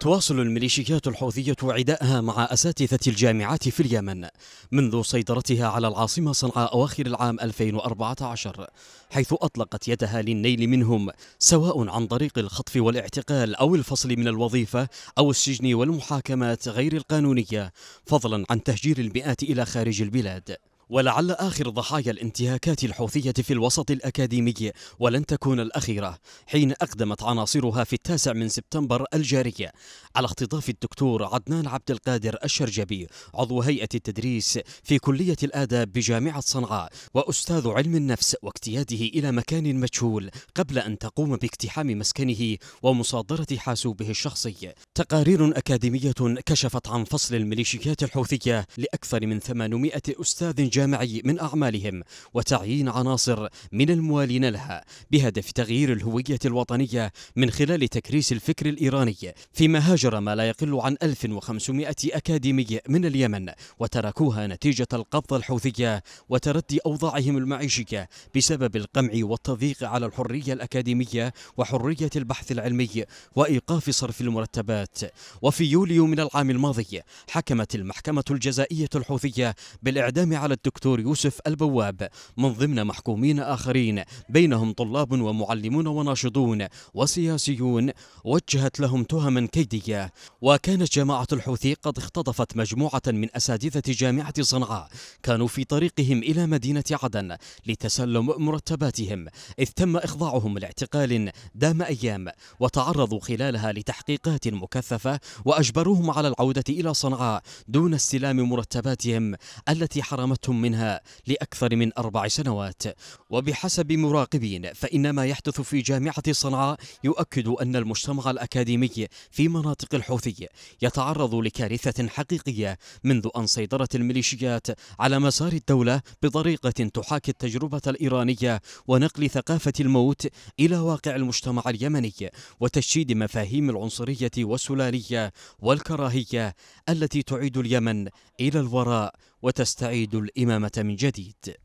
تواصل الميليشيات الحوثية عداءها مع أساتذة الجامعات في اليمن منذ سيطرتها على العاصمة صنعاء أواخر العام 2014 حيث أطلقت يدها للنيل منهم سواء عن طريق الخطف والاعتقال أو الفصل من الوظيفة أو السجن والمحاكمات غير القانونية فضلا عن تهجير المئات إلى خارج البلاد ولعل آخر ضحايا الانتهاكات الحوثية في الوسط الأكاديمي ولن تكون الأخيرة حين أقدمت عناصرها في التاسع من سبتمبر الجارية على اختطاف الدكتور عدنان عبد القادر الشرجبي عضو هيئة التدريس في كلية الآداب بجامعة صنعاء وأستاذ علم النفس واكتياده إلى مكان مجهول قبل أن تقوم باقتحام مسكنه ومصادرة حاسوبه الشخصي تقارير أكاديمية كشفت عن فصل الميليشيات الحوثية لأكثر من 800 أستاذ جامعي الجامعي من أعمالهم وتعيين عناصر من الموالين لها بهدف تغيير الهوية الوطنية من خلال تكريس الفكر الإيراني فيما هاجر ما لا يقل عن 1500 أكاديمي من اليمن وتركوها نتيجة القبضة الحوثية وتردي أوضاعهم المعيشية بسبب القمع والتضييق على الحرية الأكاديمية وحرية البحث العلمي وإيقاف صرف المرتبات وفي يوليو من العام الماضي حكمت المحكمة الجزائية الحوثية بالإعدام على الدكتور الدكتور يوسف البواب من ضمن محكومين آخرين بينهم طلاب ومعلمون وناشطون وسياسيون وجهت لهم تهما كيدية وكانت جماعة الحوثي قد اختطفت مجموعة من أساتذة جامعة صنعاء كانوا في طريقهم إلى مدينة عدن لتسلم مرتباتهم إذ تم إخضاعهم لاعتقال دام أيام وتعرضوا خلالها لتحقيقات مكثفة وأجبروهم على العودة إلى صنعاء دون استلام مرتباتهم التي حرمتهم منها لأكثر من أربع سنوات وبحسب مراقبين فإن ما يحدث في جامعة صنعاء يؤكد أن المجتمع الأكاديمي في مناطق الحوثي يتعرض لكارثة حقيقية منذ أن سيطرت الميليشيات على مسار الدولة بطريقة تحاكي التجربة الإيرانية ونقل ثقافة الموت إلى واقع المجتمع اليمني وتشييد مفاهيم العنصرية والسلالية والكراهية التي تعيد اليمن إلى الوراء وتستعيد الإمامة من جديد.